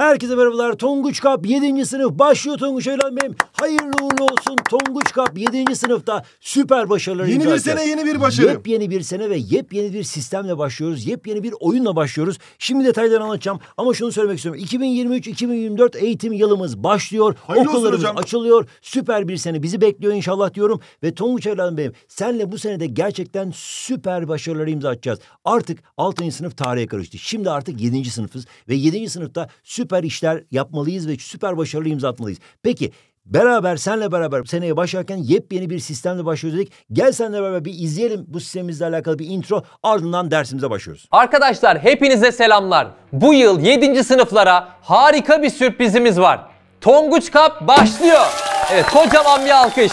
Herkese merhabalar. Tonguç Kap 7. sınıf başlıyor Tonguç Öğlen beyim. Hayırlı uğurlu olsun Tonguç Kap 7. sınıfta süper başarılar. Yeni bir sene yeni bir başarı. Yepyeni bir sene ve yepyeni bir sistemle başlıyoruz. Yepyeni bir oyunla başlıyoruz. Şimdi detayları anlatacağım ama şunu söylemek istiyorum. 2023-2024 eğitim yılımız başlıyor. Hayırlı Okullarımız açılıyor. Süper bir sene bizi bekliyor inşallah diyorum. Ve Tonguç Öğlen beyim, senle bu senede gerçekten süper başarıları imza atacağız. Artık 6. sınıf tarihe karıştı. Şimdi artık 7. sınıfız ve 7. sınıfta süper süper işler yapmalıyız ve süper başarılı imza atmalıyız. Peki beraber senle beraber seneye başlarken yepyeni bir sistemle başlıyoruz dedik. Gel senle beraber bir izleyelim bu sistemimizle alakalı bir intro ardından dersimize başlıyoruz. Arkadaşlar hepinize selamlar. Bu yıl 7. sınıflara harika bir sürprizimiz var. Tonguç Kap başlıyor. Evet kocaman bir alkış.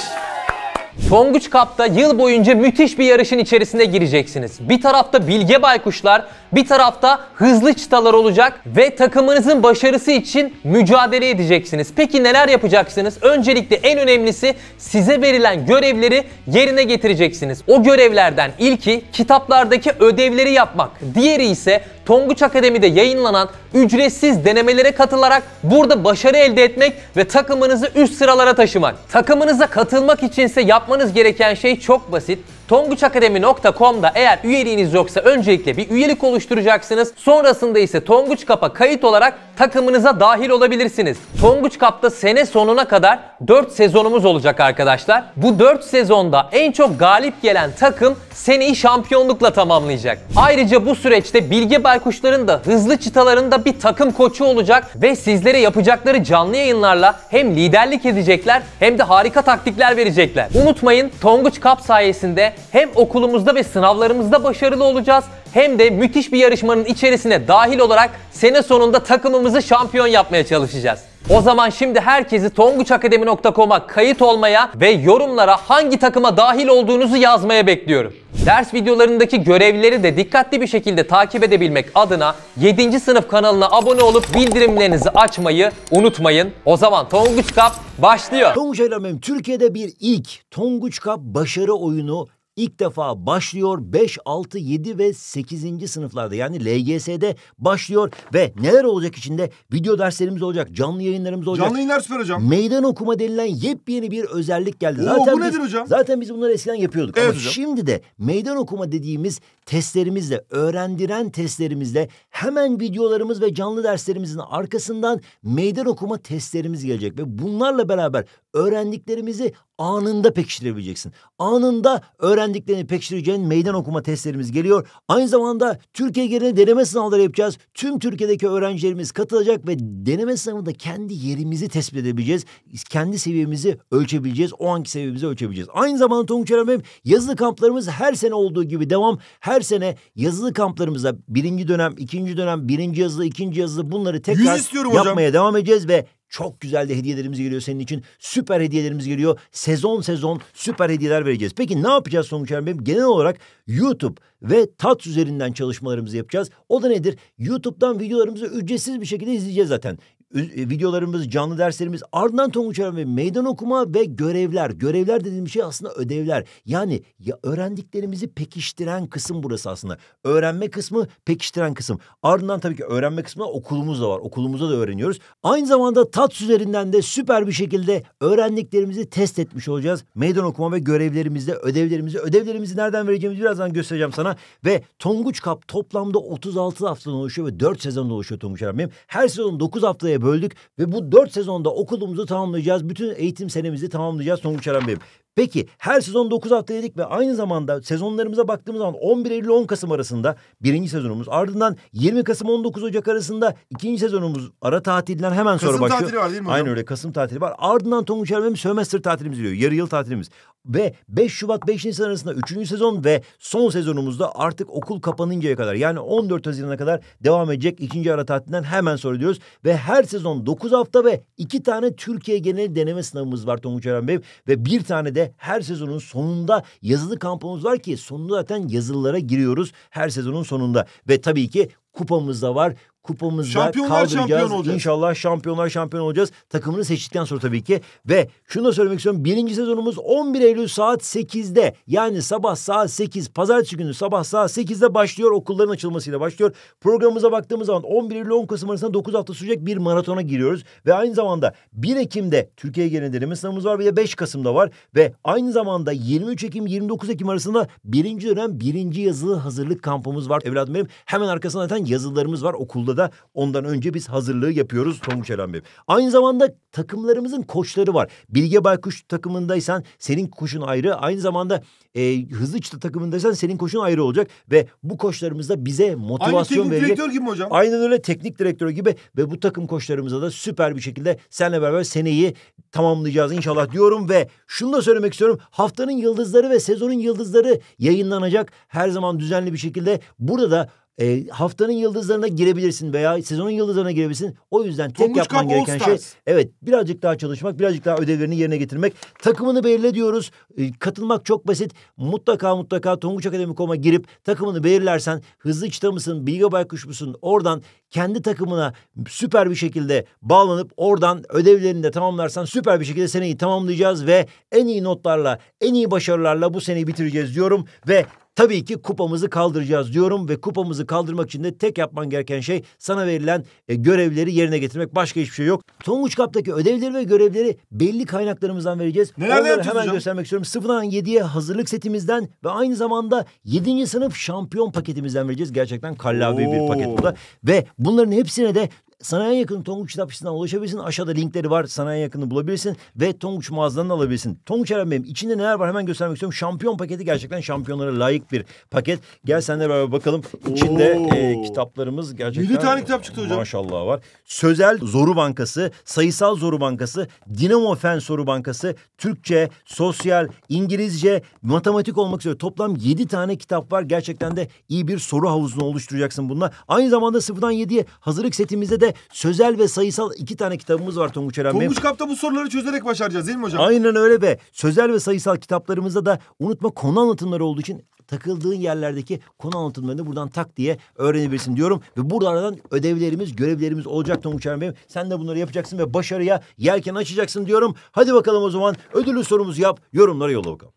Tonguç Cup'ta yıl boyunca müthiş bir yarışın içerisine gireceksiniz. Bir tarafta bilge baykuşlar, bir tarafta hızlı çıtalar olacak ve takımınızın başarısı için mücadele edeceksiniz. Peki neler yapacaksınız? Öncelikle en önemlisi size verilen görevleri yerine getireceksiniz. O görevlerden ilki kitaplardaki ödevleri yapmak, diğeri ise Tonguç Akademi'de yayınlanan ücretsiz denemelere katılarak burada başarı elde etmek ve takımınızı üst sıralara taşımak. Takımınıza katılmak içinse yapmanız gereken şey çok basit Tonguçakademi.com'da eğer üyeliğiniz yoksa öncelikle bir üyelik oluşturacaksınız. Sonrasında ise Tonguç Kap'a kayıt olarak takımınıza dahil olabilirsiniz. Tonguç Kap'ta sene sonuna kadar 4 sezonumuz olacak arkadaşlar. Bu 4 sezonda en çok galip gelen takım seneyi şampiyonlukla tamamlayacak. Ayrıca bu süreçte Bilge Baykuşların da hızlı çıtaların da bir takım koçu olacak ve sizlere yapacakları canlı yayınlarla hem liderlik edecekler hem de harika taktikler verecekler. Unutmayın Tonguç Kap sayesinde hem okulumuzda ve sınavlarımızda başarılı olacağız hem de müthiş bir yarışmanın içerisine dahil olarak sene sonunda takımımızı şampiyon yapmaya çalışacağız. O zaman şimdi herkesi tonguçakademi.com'a kayıt olmaya ve yorumlara hangi takıma dahil olduğunuzu yazmaya bekliyorum. Ders videolarındaki görevleri de dikkatli bir şekilde takip edebilmek adına 7. sınıf kanalına abone olup bildirimlerinizi açmayı unutmayın. O zaman Tonguç Cup başlıyor. Tonguç Alamem Türkiye'de bir ilk Tonguç Cup başarı oyunu ilk defa başlıyor 5, 6, 7 ve 8. sınıflarda yani LGS'de başlıyor ve neler olacak içinde? Video derslerimiz olacak, canlı yayınlarımız olacak. Canlı yayınlar süper hocam. Meydan okuma denilen yepyeni bir özellik geldi. Oo, zaten bu biz, nedir hocam? Zaten biz bunları eskiden yapıyorduk evet, ama hocam. şimdi de meydan okuma dediğimiz testlerimizle, öğrendiren testlerimizle hemen videolarımız ve canlı derslerimizin arkasından meydan okuma testlerimiz gelecek ve bunlarla beraber öğrendiklerimizi anında pekiştirebileceksin. Anında öğrendiklerini pekiştireceğin meydan okuma testlerimiz geliyor. Aynı zamanda Türkiye genelinde deneme sınavları yapacağız. Tüm Türkiye'deki öğrencilerimiz katılacak ve deneme sınavında kendi yerimizi tespit edebileceğiz. Kendi seviyemizi ölçebileceğiz. O anki seviyemizi ölçebileceğiz. Aynı zamanda Tonguç Erem'im yazılı kamplarımız her sene olduğu gibi devam. Her sene yazılı kamplarımıza birinci dönem, ikinci dönem, birinci yazılı, ikinci yazılı bunları tekrar yapmaya hocam. devam edeceğiz ve çok güzel de hediyelerimiz geliyor senin için. Süper hediyelerimiz geliyor. Sezon sezon süper hediyeler vereceğiz. Peki ne yapacağız Sonuç Bey'im? Genel olarak YouTube ve TAT üzerinden çalışmalarımızı yapacağız. O da nedir? YouTube'dan videolarımızı ücretsiz bir şekilde izleyeceğiz zaten. E, videolarımız, canlı derslerimiz ardından Tonguç ve meydan okuma ve görevler. Görevler dediğim şey aslında ödevler. Yani ya öğrendiklerimizi pekiştiren kısım burası aslında. Öğrenme kısmı, pekiştiren kısım. Ardından tabii ki öğrenme kısmı okulumuz da var. Okulumuzda da öğreniyoruz. Aynı zamanda tat üzerinden de süper bir şekilde öğrendiklerimizi test etmiş olacağız. Meydan okuma ve görevlerimizde, ödevlerimizi, ödevlerimizi nereden vereceğimizi birazdan göstereceğim sana. Ve Tonguç Kap toplamda 36 haftadan oluşuyor ve 4 sezonda oluşuyor Tonguç Erhan benim. Her sezon 9 haftaya böldük ve bu dört sezonda okulumuzu tamamlayacağız. Bütün eğitim senemizi tamamlayacağız Songuç Aram Bey'im. Peki her sezon 9 hafta dedik ve aynı zamanda sezonlarımıza baktığımız zaman 11 Eylül 10 Kasım arasında birinci sezonumuz. Ardından 20 Kasım 19 Ocak arasında ikinci sezonumuz ara tatilden hemen Kasım sonra başlıyor. Kasım tatili var değil mi? Aynen öyle Kasım tatili var. Ardından Tonguç Ermem sömestr tatilimiz geliyor. Yarı yıl tatilimiz. Ve 5 Şubat 5 Nisan arasında 3. sezon ve son sezonumuzda artık okul kapanıncaya kadar yani 14 Haziran'a kadar devam edecek ikinci ara tatilinden hemen sonra diyoruz. Ve her sezon 9 hafta ve 2 tane Türkiye geneli deneme sınavımız var Tonguç Ermem Bey ve bir tane de her sezonun sonunda yazılı kampımız var ki sonunda zaten yazılılara giriyoruz her sezonun sonunda. Ve tabii ki kupamız da var. Kupamızda Şampiyonlar şampiyon olacağız. İnşallah şampiyonlar şampiyon olacağız. Takımını seçtikten sonra tabii ki. Ve şunu da söylemek istiyorum. Birinci sezonumuz 11 Eylül saat 8'de. Yani sabah saat 8. Pazartesi günü sabah saat 8'de başlıyor. Okulların açılmasıyla başlıyor. Programımıza baktığımız zaman 11 Eylül 10 Kasım arasında 9 hafta sürecek bir maratona giriyoruz. Ve aynı zamanda 1 Ekim'de Türkiye'ye gelen deneme sınavımız var. Bir de 5 Kasım'da var. Ve aynı zamanda 23 Ekim 29 Ekim arasında birinci dönem birinci yazılı hazırlık kampımız var. Evladım benim hemen arkasında zaten yazılarımız var. Okulda da ondan önce biz hazırlığı yapıyoruz Tonguç Eren Bey. Aynı zamanda takımlarımızın koçları var. Bilge Baykuş takımındaysan senin koşun ayrı. Aynı zamanda e, çıta takımındaysan senin koşun ayrı olacak. Ve bu koçlarımız da bize motivasyon Aynı verecek. direktör gibi mi hocam? Aynen öyle teknik direktör gibi. Ve bu takım koçlarımıza da süper bir şekilde seninle beraber seneyi tamamlayacağız inşallah diyorum. Ve şunu da söylemek istiyorum. Haftanın yıldızları ve sezonun yıldızları yayınlanacak. Her zaman düzenli bir şekilde. Burada da e, haftanın yıldızlarına girebilirsin veya sezonun yıldızlarına girebilirsin. O yüzden tek Tonguç yapman gereken şey evet birazcık daha çalışmak, birazcık daha ödevlerini yerine getirmek. Takımını belirle diyoruz. E, katılmak çok basit. Mutlaka mutlaka Tonguç Akademi.com'a girip takımını belirlersen hızlı çıta mısın, bilge baykuş musun? Oradan kendi takımına süper bir şekilde bağlanıp oradan ödevlerini de tamamlarsan süper bir şekilde seneyi tamamlayacağız ve en iyi notlarla, en iyi başarılarla bu seneyi bitireceğiz diyorum ve Tabii ki kupamızı kaldıracağız diyorum ve kupamızı kaldırmak için de tek yapman gereken şey sana verilen e, görevleri yerine getirmek. Başka hiçbir şey yok. Tonguç Kap'taki ödevleri ve görevleri belli kaynaklarımızdan vereceğiz. Neler Onları hemen hocam? göstermek istiyorum. 0'dan 7'ye hazırlık setimizden ve aynı zamanda 7. sınıf şampiyon paketimizden vereceğiz. Gerçekten kallavi bir paket bu da. Ve bunların hepsine de Sanayi Yakını Tonguç kitap ulaşabilirsin. Aşağıda linkleri var. Sanayi Yakını bulabilirsin ve Tonguç mağazadan alabilirsin. Tonguç Eren Bey'im içinde neler var hemen göstermek istiyorum. Şampiyon paketi gerçekten şampiyonlara layık bir paket. Gel senle beraber bakalım. İçinde e, kitaplarımız gerçekten... 7 tane kitap çıktı hocam. Maşallah var. Sözel Zoru Bankası, Sayısal Zoru Bankası, Dinamo Fen Soru Bankası, Türkçe, Sosyal, İngilizce, Matematik olmak üzere toplam yedi tane kitap var. Gerçekten de iyi bir soru havuzunu oluşturacaksın bununla. Aynı zamanda sıfırdan yediye hazırlık setimizde de de sözel ve sayısal iki tane kitabımız var Tonguç Eren Bey. Tonguç Kap'ta bu soruları çözerek başaracağız değil mi hocam? Aynen öyle be. Sözel ve sayısal kitaplarımızda da unutma konu anlatımları olduğu için takıldığın yerlerdeki konu anlatımlarını buradan tak diye öğrenebilirsin diyorum. Ve buradan ödevlerimiz, görevlerimiz olacak Tonguç Eren Bey'im. Sen de bunları yapacaksın ve başarıya yelken açacaksın diyorum. Hadi bakalım o zaman ödüllü sorumuzu yap, yorumlara yolla bakalım.